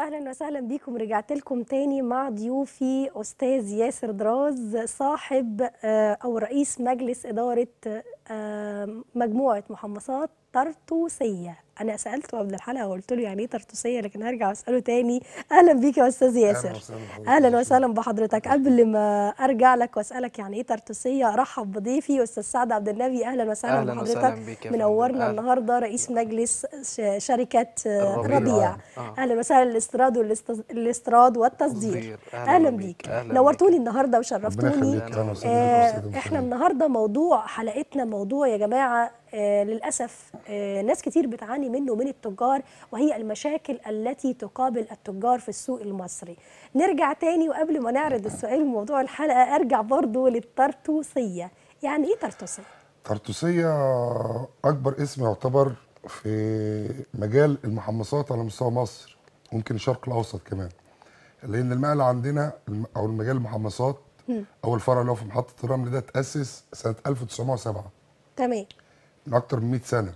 اهلا وسهلا بيكم رجعت لكم تاني مع ضيوفي استاذ ياسر دراز صاحب آه، او رئيس مجلس اداره آه، مجموعه محمصات طرطوسيه انا سالته قبل الحلقه وقلت له يعني ايه طرطوسيه لكن هرجع اساله تاني اهلا بيك يا استاذ ياسر اهلا وسهلا بحضرتك قبل ما ارجع لك واسالك يعني ايه طرطوسيه ارحب بضيفي استاذ سعد عبد النبي اهلا وسهلا أهلا بحضرتك وسهلا بيك منورنا النهارده رئيس مجلس شركه ربيع آه. اهلا وسهلا الاستيراد والاستيراد والتصدير اهلا, بيك, نورتوني النهارده وشرفتوني آه، احنا النهارده موضوع حلقتنا موضوع يا جماعه آه، للأسف آه، ناس كتير بتعاني منه من التجار وهي المشاكل التي تقابل التجار في السوق المصري نرجع تاني وقبل ما نعرض السؤال وموضوع الحلقة أرجع برضو للطرطوسية يعني إيه طرطوسية؟ طرطوسية أكبر اسم يعتبر في مجال المحمصات على مستوى مصر ممكن الشرق الأوسط كمان لأن المقل عندنا أو المجال المحمصات او الفرع اللي هو في محطة الرمل ده تأسس سنة 1907 تمام من اكتر من 100 سنه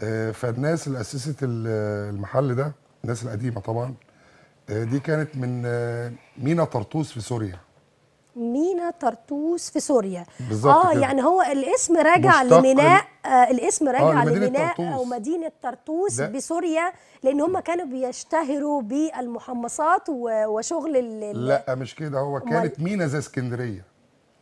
آه، فالناس اللي اسست المحل ده الناس القديمه طبعا آه، دي كانت من آه، مينا طرطوس في سوريا مينا طرطوس في سوريا اه كده. يعني هو الاسم راجع لميناء آه الاسم راجع آه لميناء او مدينه طرطوس بسوريا لان هم كانوا بيشتهروا بالمحمصات وشغل ال لا مش كده هو كانت مينا زي اسكندريه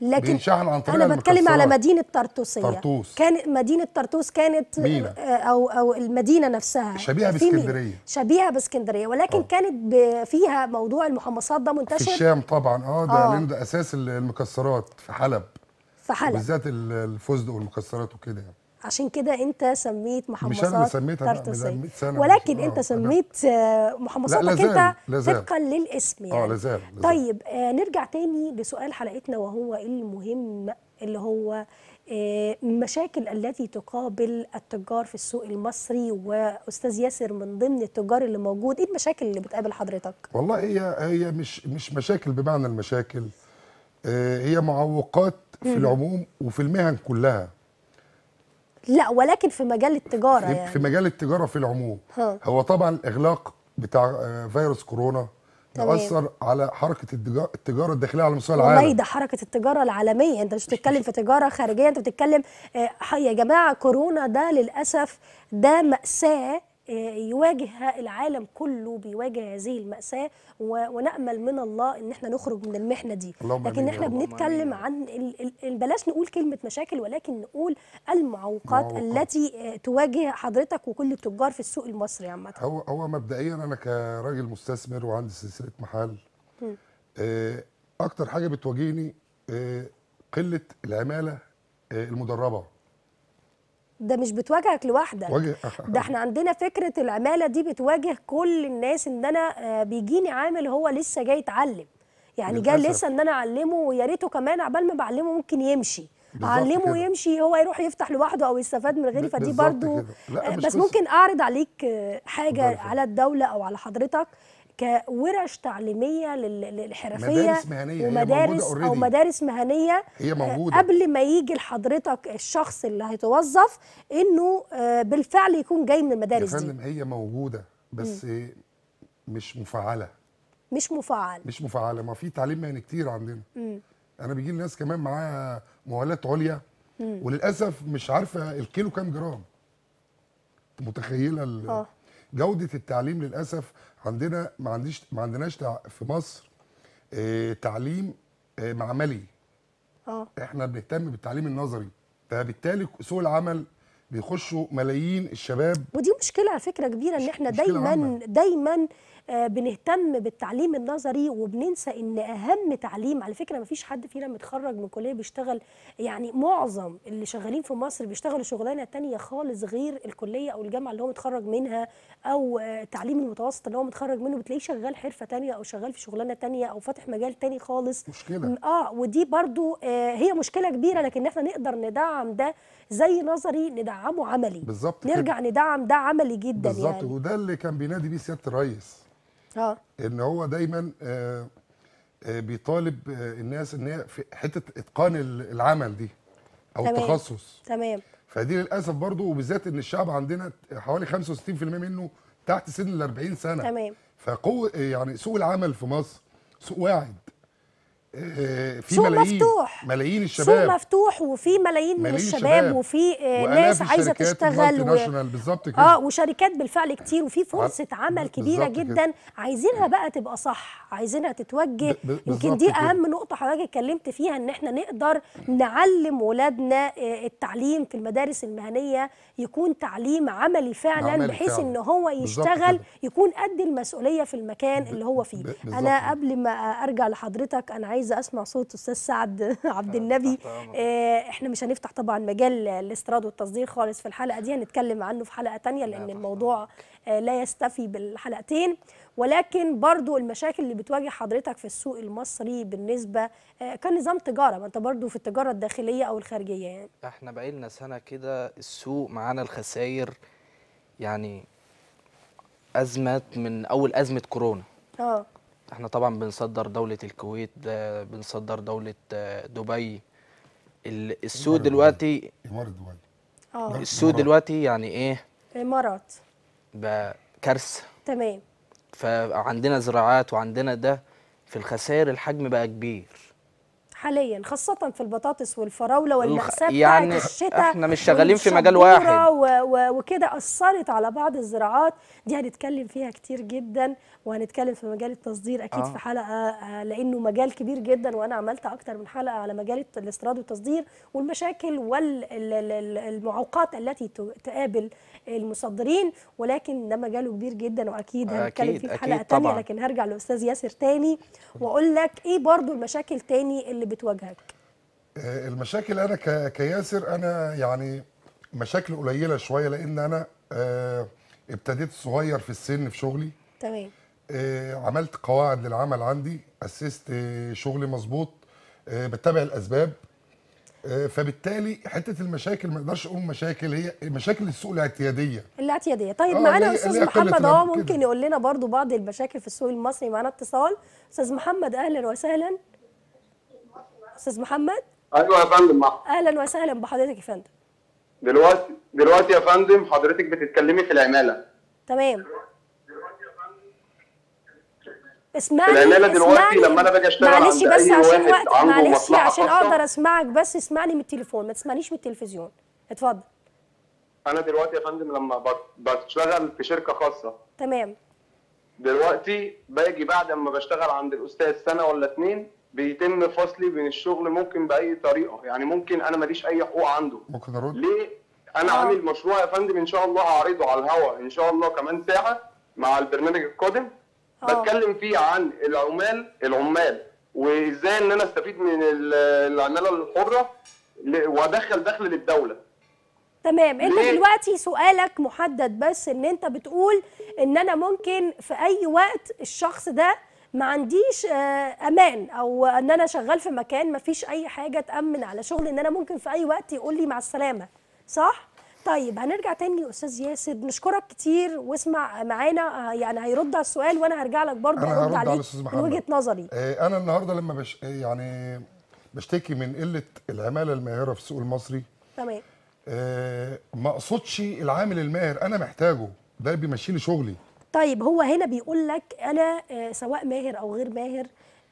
لكن عن طريق انا بتكلم على مدينه طرطوسيه طرطوس كان مدينه طرطوس كانت مينة. آه، او او المدينه نفسها شبيهه باسكندريه شبيهه باسكندريه ولكن أوه. كانت فيها موضوع المحمصات ده منتشر في الشام طبعا اه ده آه. لان ده اساس المكسرات في حلب في حلب بالذات الفستق والمكسرات وكده يعني عشان كده انت سميت محمصات مش انا سميتها ولكن آه، انت سميت محمصاتك انت طبقا للاسم آه، يعني اه لازال, طيب آه نرجع تاني لسؤال حلقتنا وهو المهم اللي هو آه، مشاكل التي تقابل التجار في السوق المصري واستاذ ياسر من ضمن التجار اللي موجود ايه المشاكل اللي بتقابل حضرتك والله هي هي مش مش مشاكل بمعنى المشاكل هي معوقات في العموم وفي المهن كلها لا ولكن في مجال التجاره يعني. في مجال التجاره في العموم ها. هو طبعا الاغلاق بتاع آه، فيروس كورونا تأثر على حركة التجارة الداخلية على مستوى العالم والله ده حركة التجارة العالمية أنت مش بتتكلم في تجارة خارجية أنت بتتكلم آه، يا جماعة كورونا ده للأسف ده مأساة آه، يواجه العالم كله بيواجه هذه المأساة ونأمل من الله ان احنا نخرج من المحنة دي لكن احنا بنتكلم عن بلاش نقول كلمة مشاكل ولكن نقول المعوقات معوقات. التي آه، تواجه حضرتك وكل التجار في السوق المصري عامة هو هو مبدئيا انا كراجل مستثمر وعندي سلسلة محل آه، اكتر حاجة بتواجهني قلة العمالة المدربة ده مش بتواجهك لوحدك آه، آه. ده احنا عندنا فكره العماله دي بتواجه كل الناس ان انا آه، بيجيني عامل هو لسه جاي يتعلم يعني جاي لسه ان انا اعلمه ويا ريته كمان عبال ما بعلمه ممكن يمشي اعلمه كده. يمشي هو يروح يفتح لوحده او يستفاد من غيري فدي برضو بس ممكن اعرض عليك حاجه على الدوله او على حضرتك كورش تعليميه للحرفيه مدارس مهنيه ومدارس هي او مدارس مهنيه هي آه، موجودة. قبل ما يجي لحضرتك الشخص اللي هيتوظف انه آه، بالفعل يكون جاي من المدارس يا فندم هي موجوده بس م. مش مفعله مش مفعله مش مفعله ما في تعليم مهني كتير عندنا م. انا بيجي لي ناس كمان معاها موالات عليا م. وللاسف مش عارفه الكيلو كام جرام متخيله آه. جوده التعليم للاسف عندنا ما عنديش ما عندناش في مصر آه، تعليم آه، معملي اه احنا بنهتم بالتعليم النظري فبالتالي سوق العمل بيخشوا ملايين الشباب ودي مشكله على فكره كبيره ان احنا دايما عامة. دايما آه، بنهتم بالتعليم النظري وبننسى ان اهم تعليم على فكره ما فيش حد فينا متخرج من كليه بيشتغل يعني معظم اللي شغالين في مصر بيشتغلوا شغلانه تانية خالص غير الكليه او الجامعه اللي هو متخرج منها او تعليم المتوسط اللي هو متخرج منه بتلاقيه شغال حرفه تانية او شغال في شغلانه تانية او فاتح مجال تاني خالص مشكله اه ودي برضو آه هي مشكله كبيره لكن احنا نقدر ندعم ده زي نظري ندعمه عملي بالظبط نرجع كده. ندعم ده عملي جدا بالظبط يعني. وده اللي كان بينادي بيه سياده الريس اه ان هو دايما آه آه بيطالب آه الناس ان هي في حته اتقان العمل دي او تمام. التخصص تمام فدي للاسف برضو وبالذات ان الشعب عندنا حوالي 65% منه تحت سن ال 40 سنه تمام فقوه يعني سوق العمل في مصر سوق واعد آه، في سوق ملايين مفتوح ملايين الشباب سوق مفتوح وفي ملايين من الشباب, الشباب وفي آه، ناس عايزه تشتغل و... بالظبط كده اه وشركات بالفعل كتير وفي فرصه عمل كبيره جدا كده. عايزينها بقى تبقى صح عايزينها تتوجه يمكن دي اهم نقطه حضرتك اتكلمت فيها ان احنا نقدر نعلم ولادنا آه، التعليم في المدارس المهنيه يكون تعليم عملي فعلا عملي بحيث فعلا. ان هو يشتغل يكون قد المسؤوليه في المكان اللي هو فيه انا قبل ما ارجع لحضرتك انا عايز عايزه اسمع صوت استاذ سعد عبد النبي آه، احنا مش هنفتح طبعا مجال الاستيراد والتصدير خالص في الحلقه دي هنتكلم عنه في حلقه ثانيه لان الموضوع آه، لا يستفي بالحلقتين ولكن برضو المشاكل اللي بتواجه حضرتك في السوق المصري بالنسبه آه، كنظام تجاره ما انت برضو في التجاره الداخليه او الخارجيه يعني احنا بقالنا سنه كده السوق معانا الخسائر يعني ازمه من اول ازمه كورونا اه احنا طبعا بنصدر دولة الكويت آه، بنصدر دولة آه، دبي السوق دلوقتي امارة دبي آه. السوق دلوقتي يعني ايه الامارات كارثة تمام فعندنا زراعات وعندنا ده في الخسائر الحجم بقى كبير حاليا خاصة في البطاطس والفراولة والمأساة يعني بتاعت الشتاء احنا مش شغالين في مجال واحد وكده أثرت على بعض الزراعات دي هنتكلم فيها كتير جدا وهنتكلم في مجال التصدير أكيد آه. في حلقة آه، لأنه مجال كبير جدا وأنا عملت أكتر من حلقة على مجال الاستيراد والتصدير والمشاكل والمعوقات التي تقابل المصدرين ولكن ده مجاله كبير جدا واكيد هنتكلم فيه في حلقه ثانيه لكن هرجع للاستاذ ياسر تاني واقول لك ايه برضو المشاكل تاني اللي بتواجهك آه، المشاكل انا كياسر انا يعني مشاكل قليله شويه لان انا آه، ابتديت صغير في السن في شغلي تمام آه، عملت قواعد للعمل عندي اسست شغلي مظبوط بتابع الاسباب آه، فبالتالي حته المشاكل ما اقدرش اقول مشاكل هي مشاكل السوق الاعتياديه الاعتياديه طيب آه، معانا استاذ محمد اه ممكن يقول لنا برضو بعض المشاكل في السوق المصري معانا اتصال استاذ محمد اهلا وسهلا استاذ محمد ايوه يا فندم اهلا وسهلا بحضرتك يا فندم دلوقتي دلوقتي يا فندم حضرتك بتتكلمي في العماله تمام اسمعني اسمعني لما انا باجي اشتغل معلش بس عشان وقت معلش عشان اقدر اسمعك بس اسمعني من التليفون ما تسمعنيش من التلفزيون اتفضل انا دلوقتي يا فندم لما بشتغل في شركه خاصه تمام دلوقتي باجي بعد ما بشتغل عند الاستاذ سنه ولا اتنين بيتم فصلي من الشغل ممكن باي طريقه يعني ممكن انا ماليش اي حقوق عنده ممكن ارد ليه انا آه. عامل مشروع يا فندم ان شاء الله هعرضه على الهواء ان شاء الله كمان ساعه مع البرنامج القادم آه. بتكلم فيه عن العمال العمال وازاي ان انا استفيد من العماله الحره وادخل دخل للدوله تمام انت دلوقتي سؤالك محدد بس ان انت بتقول ان انا ممكن في اي وقت الشخص ده ما عنديش آه، امان او ان انا شغال في مكان ما فيش اي حاجه تامن على شغل ان انا ممكن في اي وقت يقول لي مع السلامه صح طيب هنرجع تاني لاستاذ ياسر نشكرك كتير واسمع معانا آه، يعني هيرد على السؤال وانا هرجع لك برضه هرد عليك من وجهه نظري آه، انا النهارده لما بش آه، يعني بشتكي من قله العماله الماهره في السوق المصري تمام ما اقصدش العامل الماهر انا محتاجه ده بيمشي لي شغلي طيب هو هنا بيقول لك انا سواء ماهر او غير ماهر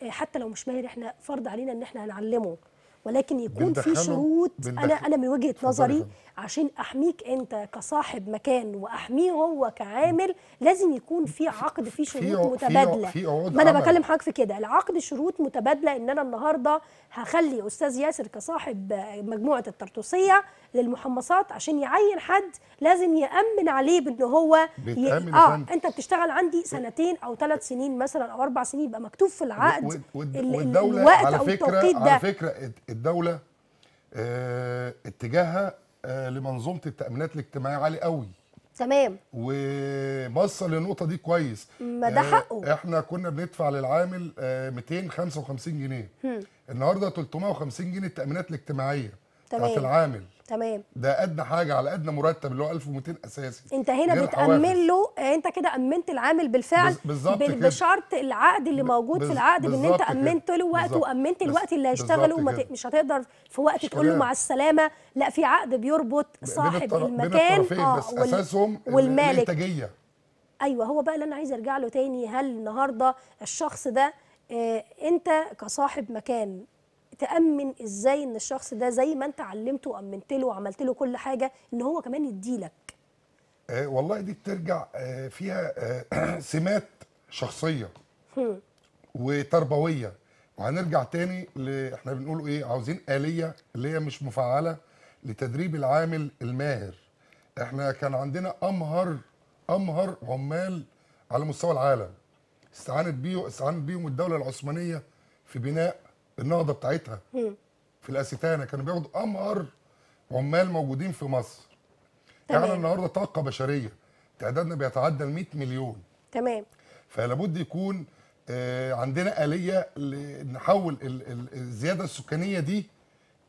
حتى لو مش ماهر احنا فرض علينا ان احنا هنعلمه ولكن يكون في شروط انا انا من وجهه نظري عشان احميك انت كصاحب مكان واحميه هو كعامل لازم يكون في عقد في شروط في متبادله في عقود ما انا بكلم حضرتك في كده العقد شروط متبادله ان انا النهارده هخلي استاذ ياسر كصاحب مجموعه الطرطوسيه للمحمصات عشان يعين حد لازم يامن عليه بان هو ي... اه انت بتشتغل عندي سنتين او ثلاث سنين مثلا او اربع سنين يبقى مكتوب في العقد الوقت على او فكرة التوقيت ده على فكره الدوله آه، اتجاهها آه، لمنظومه التامينات الاجتماعيه عالي قوي تمام ووصل للنقطه دي كويس ما ده آه، حقه احنا كنا بندفع للعامل 255 آه، جنيه النهارده 350 جنيه التامينات الاجتماعيه تمام. بتاعت العامل تمام ده ادنى حاجه على ادنى مرتب اللي هو 1200 اساسي انت هنا بتامن له آه، انت كده امنت العامل بالفعل بالظبط بال... بشرط العقد اللي موجود في العقد ان انت امنت له وقت وامنت الوقت اللي هيشتغله مش هتقدر في وقت تقول له مع السلامه لا في عقد بيربط صاحب الطر... المكان اه بس وال... اساسهم والمالك الانتاجيه ايوه هو بقى اللي انا عايز ارجع له تاني هل النهارده الشخص ده آه انت كصاحب مكان تامن ازاي ان الشخص ده زي ما انت علمته وامنت له وعملت له كل حاجه ان هو كمان يديلك آه والله دي بترجع آه فيها آه سمات شخصيه وتربويه وهنرجع تاني ل... احنا بنقول ايه عاوزين آلية اللي هي مش مفعلة لتدريب العامل الماهر احنا كان عندنا امهر امهر عمال على مستوى العالم استعانت بيه استعانت بيهم الدولة العثمانية في بناء النهضه بتاعتها في الاستانه كانوا بياخدوا امهر عمال موجودين في مصر يعني تمام. يعني النهارده طاقه بشريه تعدادنا بيتعدى ال 100 مليون تمام فلابد يكون آه، عندنا اليه نحول الزياده السكانيه دي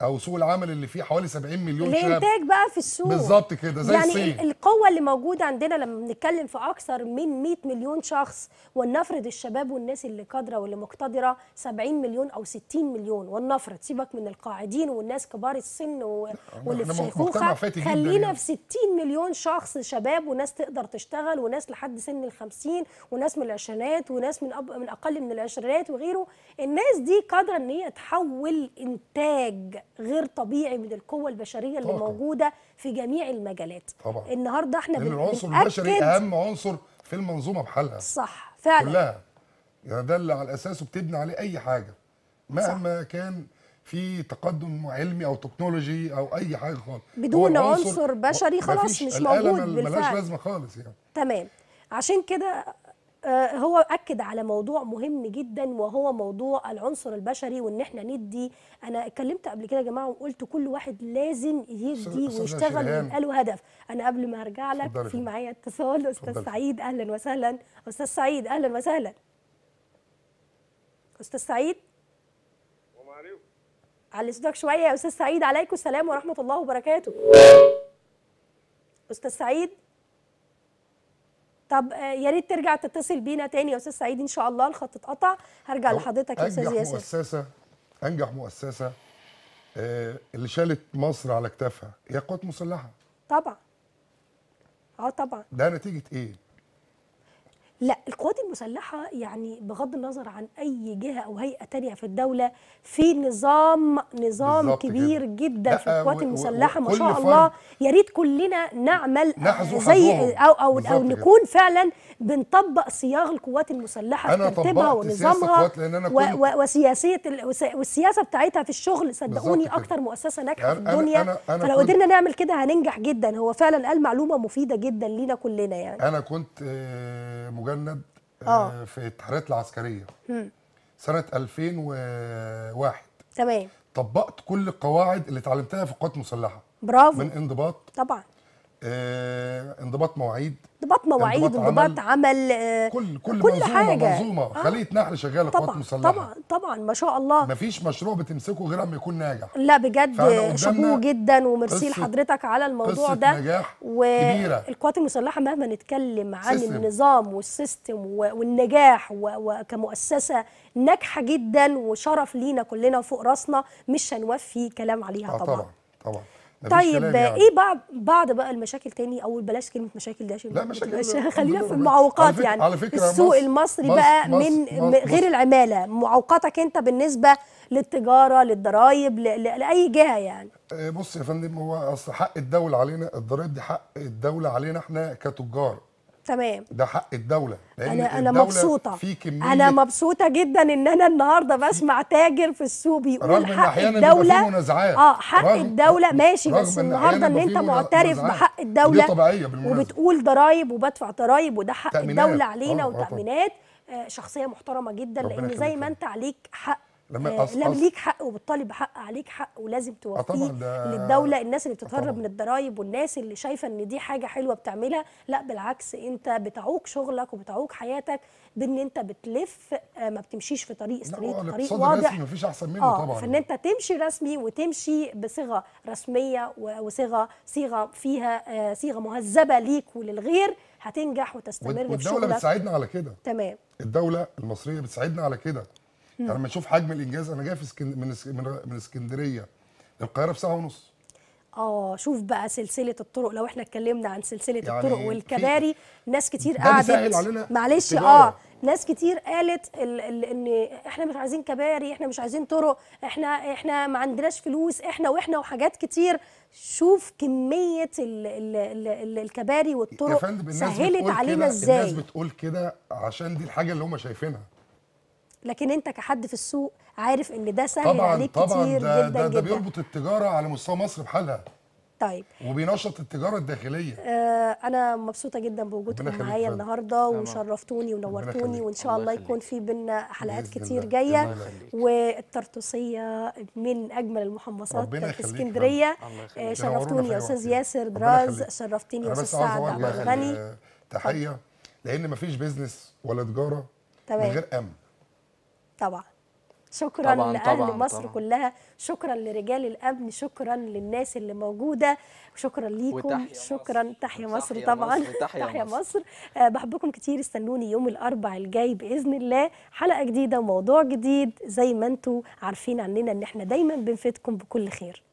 او سوق العمل اللي فيه حوالي 70 مليون شاب الانتاج بقى في السوق بالظبط كده زي يعني الصين القوه اللي موجوده عندنا لما بنتكلم في اكثر من 100 مليون شخص ولنفرض الشباب والناس اللي قادره واللي مقتدره 70 مليون او 60 مليون ولنفرض سيبك من القاعدين والناس كبار السن و... واللي في شيخوخه خلينا يعني. في 60 مليون شخص شباب وناس تقدر تشتغل وناس لحد سن ال 50 وناس من العشرينات وناس من أب... من اقل من العشرينات وغيره الناس دي قادره ان هي تحول انتاج غير طبيعي من القوه البشريه اللي طبعا. موجوده في جميع المجالات طبعا النهارده احنا لأن العنصر البشري اهم عنصر في المنظومه بحالها صح فعلا كلها يعني ده اللي على اساسه بتبني عليه اي حاجه مهما صح. كان في تقدم علمي او تكنولوجي او اي حاجه خالص بدون عنصر بشري خلاص مش موجود بالفعل ملهاش لازمه خالص يعني تمام عشان كده آه، هو اكد على موضوع مهم جدا وهو موضوع العنصر البشري وان احنا ندي انا اتكلمت قبل كده يا جماعه وقلت كل واحد لازم يدي ويشتغل من له هدف انا قبل ما ارجع لك في معايا اتصال استاذ سعيد اهلا وسهلا استاذ سعيد اهلا وسهلا استاذ سعيد عليكم على صوتك شويه يا استاذ سعيد عليكم السلام ورحمه الله وبركاته استاذ سعيد طب آه، يا ريت ترجع تتصل بينا تاني يا استاذ سعيد ان شاء الله الخط اتقطع هرجع لحضرتك يا استاذ ياسر انجح مؤسسه انجح مؤسسه آه، اللي شالت مصر على كتافها هي قوات مسلحه طبعا اه طبعا ده نتيجه ايه لا القوات المسلحة يعني بغض النظر عن أي جهة أو هيئة تانية في الدولة في نظام نظام كبير جدا في القوات المسلحة ما شاء الله يا ريت كلنا نعمل زي أو أو, أو نكون فعلا بنطبق صياغ القوات المسلحة في ترتيبها ونظامها وسياسية والسياسة بتاعتها في الشغل صدقوني أكتر مؤسسة ناجحة يعني في الدنيا أنا أنا فلو قدرنا نعمل كده هننجح جدا هو فعلا قال معلومة مفيدة جدا لينا كلنا يعني أنا كنت آه، مجرد مجند آه،, آه. في التحريات العسكريه م. سنه 2001 تمام طبقت كل القواعد اللي اتعلمتها في القوات المسلحه برافو من انضباط طبعا آه انضباط مواعيد انضباط مواعيد انضباط عمل, عمل آه، كل كل, كل منظومة حاجه منظومه آه. خليه نحل شغاله قوات مسلحه طبعا طبعا ما شاء الله ما فيش مشروع بتمسكه غير اما يكون ناجح لا بجد شكو جدا وميرسي لحضرتك على الموضوع ده نجاح كبيرة والقوات المسلحه مهما نتكلم عن سيستم. النظام والسيستم والنجاح وكمؤسسه ناجحه جدا وشرف لينا كلنا فوق راسنا مش هنوفي كلام عليها آه طبعا طبعا, طبعا. طيب يعني. ايه بعض بعض بقى المشاكل تاني او بلاش كلمه مشاكل ده عشان لا مشاكل خلينا في المعوقات يعني على فكرة السوق مصر المصري مصر بقى مصر من مصر غير العماله معوقاتك انت بالنسبه للتجاره للضرايب لاي جهه يعني آه، بص يا فندم هو اصل حق الدوله علينا الضرايب دي حق الدوله علينا احنا كتجار تمام ده حق الدوله لأن انا انا مبسوطه في كمية انا مبسوطه جدا ان انا النهارده بسمع تاجر في السوق بيقول حق الدوله منازعات اه حق رغم الدوله ماشي بس النهارده ان انت معترف بحق الدوله طبيعيه وبتقول ضرايب وبدفع ضرايب وده حق الدوله علينا آه، آه، وتامينات آه، شخصيه محترمه جدا لان زي ما انت عليك حق لما آه، أص... لما ليك حق وبالطالب حق عليك حق ولازم آه، توفيه ده... للدوله الناس اللي بتتهرب من الضرايب والناس اللي شايفه ان دي حاجه حلوه بتعملها لا بالعكس انت بتعوق شغلك وبتعوق حياتك بان انت بتلف آه، ما بتمشيش في طريق ستريت طريق واضح ما فيش احسن منه آه طبعا فان انت تمشي رسمي وتمشي بصيغه رسميه وصيغه صيغه فيها صيغه مهذبه ليك وللغير هتنجح وتستمر في شغلك والدوله بتساعدنا على كده تمام الدوله المصريه بتساعدنا على كده يعني لما تشوف حجم الانجاز انا جاي في سكن... من من اسكندريه القاهره في ساعه ونص اه شوف بقى سلسله الطرق لو احنا اتكلمنا عن سلسله يعني الطرق والكباري ناس كتير قعدت معلش اه ناس كتير قالت ال ال ان احنا مش عايزين كباري احنا مش عايزين طرق احنا احنا ما عندناش فلوس احنا واحنا وحاجات كتير شوف كميه ال ال ال ال الكباري والطرق سهلت علينا ازاي الناس بتقول كده عشان دي الحاجه اللي هم شايفينها لكن انت كحد في السوق عارف ان ده سهل طبعًا عليك طبعًا كتير ده جدا ده, ده بيربط التجاره على مستوى مصر بحالها طيب وبينشط التجاره الداخليه آه انا مبسوطه جدا بوجودكم معايا النهارده وشرفتوني ونورتوني وان شاء الله يكون في بينا حلقات كتير جايه والطرطوسيه من اجمل المحمصات آه، في اسكندريه آه شرفتوني يا استاذ يعني. ياسر دراز شرفتيني يا استاذ سعد عبد الغني آه، تحيه لان مفيش بيزنس ولا تجاره من غير امن طبعا شكرا لاهل مصر طبعاً كلها شكرا لرجال الامن شكرا للناس اللي موجوده شكرا ليكم شكرا تحيا مصر, مصر طبعا تحيا مصر, آه، بحبكم كتير استنوني يوم الاربع الجاي باذن الله حلقه جديده وموضوع جديد زي ما انتم عارفين عننا ان احنا دايما بنفيدكم بكل خير